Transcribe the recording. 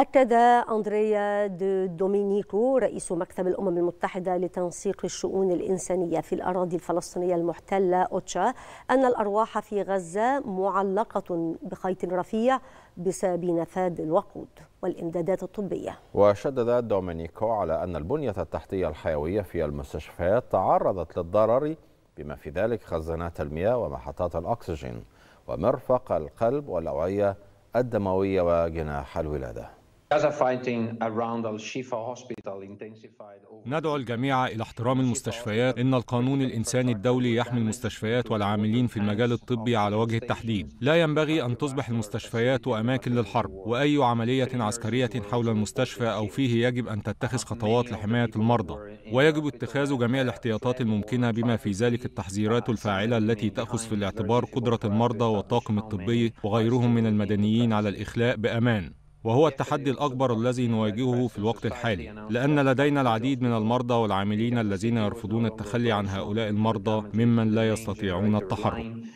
أكد أندريا دو دومينيكو رئيس مكتب الأمم المتحدة لتنسيق الشؤون الإنسانية في الأراضي الفلسطينية المحتلة أوتشا أن الأرواح في غزة معلقة بخيط رفيع بسبب نفاذ الوقود والإمدادات الطبية وشدد دومينيكو على أن البنية التحتية الحيوية في المستشفيات تعرضت للضرر بما في ذلك خزانات المياه ومحطات الأكسجين ومرفق القلب والأوعية الدموية وجناح الولادة ندعو الجميع إلى احترام المستشفيات إن القانون الإنساني الدولي يحمي المستشفيات والعاملين في المجال الطبي على وجه التحديد لا ينبغي أن تصبح المستشفيات أماكن للحرب وأي عملية عسكرية حول المستشفى أو فيه يجب أن تتخذ خطوات لحماية المرضى ويجب اتخاذ جميع الاحتياطات الممكنة بما في ذلك التحذيرات الفاعلة التي تأخذ في الاعتبار قدرة المرضى والطاقم الطبي وغيرهم من المدنيين على الإخلاء بأمان وهو التحدي الأكبر الذي نواجهه في الوقت الحالي لأن لدينا العديد من المرضى والعاملين الذين يرفضون التخلي عن هؤلاء المرضى ممن لا يستطيعون التحرك